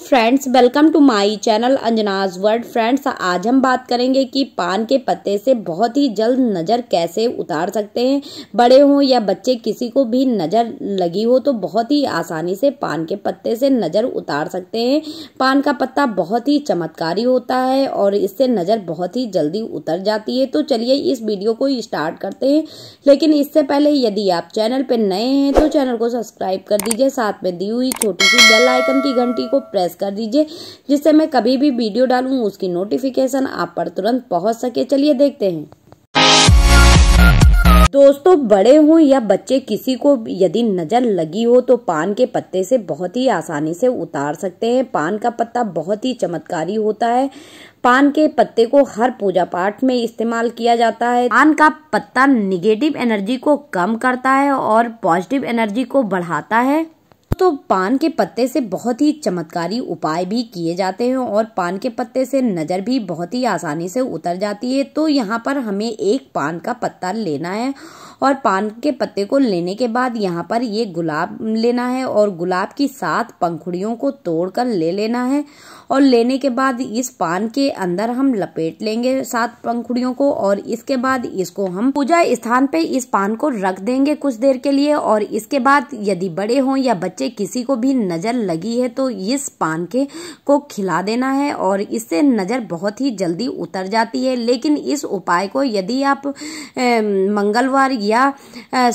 friends welcome to my channel Anjana's world friends आज हम बात करेंगे कि पान के पत्ते से बहुत ही जल्द नज़र कैसे उतार सकते हैं बड़े हो या बच्चे किसी को भी नज़र लगी हो तो बहुत ही आसानी से पान के पत्ते से नज़र उतार सकते हैं पान का पत्ता बहुत ही चमत्कारी होता है और इससे नज़र बहुत ही जल्दी उतर जाती है तो चलिए इस वीडियो को स्टार्ट करते हैं लेकिन इससे पहले यदि आप चैनल पर नए हैं तो चैनल को सब्सक्राइब कर दीजिए साथ में दी हुई छोटी सी बेल आइकन की घंटी को प्रेस प्रेस कर दीजिए जिससे मैं कभी भी वीडियो डालू उसकी नोटिफिकेशन आप पर तुरंत पहुँच सके चलिए देखते हैं दोस्तों बड़े हों या बच्चे किसी को यदि नज़र लगी हो तो पान के पत्ते से बहुत ही आसानी से उतार सकते हैं पान का पत्ता बहुत ही चमत्कारी होता है पान के पत्ते को हर पूजा पाठ में इस्तेमाल किया जाता है पान का पत्ता निगेटिव एनर्जी को कम करता है और पॉजिटिव एनर्जी को बढ़ाता है तो पान के पत्ते से बहुत ही चमत्कारी उपाय भी किए जाते हैं और पान के पत्ते से नज़र भी बहुत ही आसानी से उतर जाती है तो यहाँ पर हमें एक पान का पत्ता लेना है और पान के पत्ते को लेने के बाद यहाँ पर ये गुलाब लेना है और गुलाब की सात पंखुड़ियों को तोड़कर ले लेना है और लेने के बाद इस पान के अंदर हम लपेट लेंगे सात पंखुड़ियों को और इसके बाद इसको हम पूजा स्थान पे इस पान को रख देंगे कुछ देर के लिए और इसके बाद यदि बड़े हों या बच्चे किसी को भी नज़र लगी है तो इस पान के को खिला देना है और इससे नज़र बहुत ही जल्दी उतर जाती है लेकिन इस उपाय को यदि आप मंगलवार या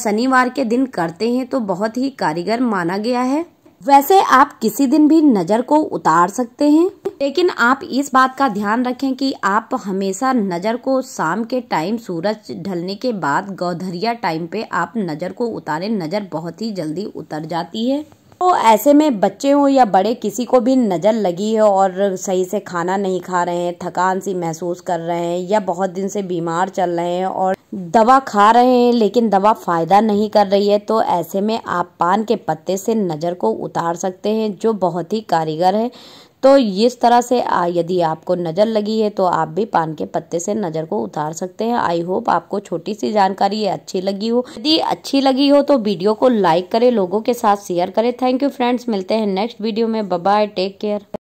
शनिवार के दिन करते हैं तो बहुत ही कारीगर माना गया है वैसे आप किसी दिन भी नज़र को उतार सकते हैं लेकिन आप इस बात का ध्यान रखें कि आप हमेशा नज़र को शाम के टाइम सूरज ढलने के बाद गौधरिया टाइम पे आप नज़र को उतारें नज़र बहुत ही जल्दी उतर जाती है तो ऐसे में बच्चे हों या बड़े किसी को भी नज़र लगी है और सही से खाना नहीं खा रहे हैं थकान सी महसूस कर रहे हैं या बहुत दिन से बीमार चल रहे हैं और दवा खा रहे हैं लेकिन दवा फ़ायदा नहीं कर रही है तो ऐसे में आप पान के पत्ते से नज़र को उतार सकते हैं जो बहुत ही कारीगर है तो इस तरह से यदि आपको नज़र लगी है तो आप भी पान के पत्ते से नज़र को उतार सकते हैं आई होप आपको छोटी सी जानकारी ये अच्छी लगी हो यदि अच्छी लगी हो तो वीडियो को लाइक करें लोगों के साथ शेयर करें थैंक यू फ्रेंड्स मिलते हैं नेक्स्ट वीडियो में बाय टेक केयर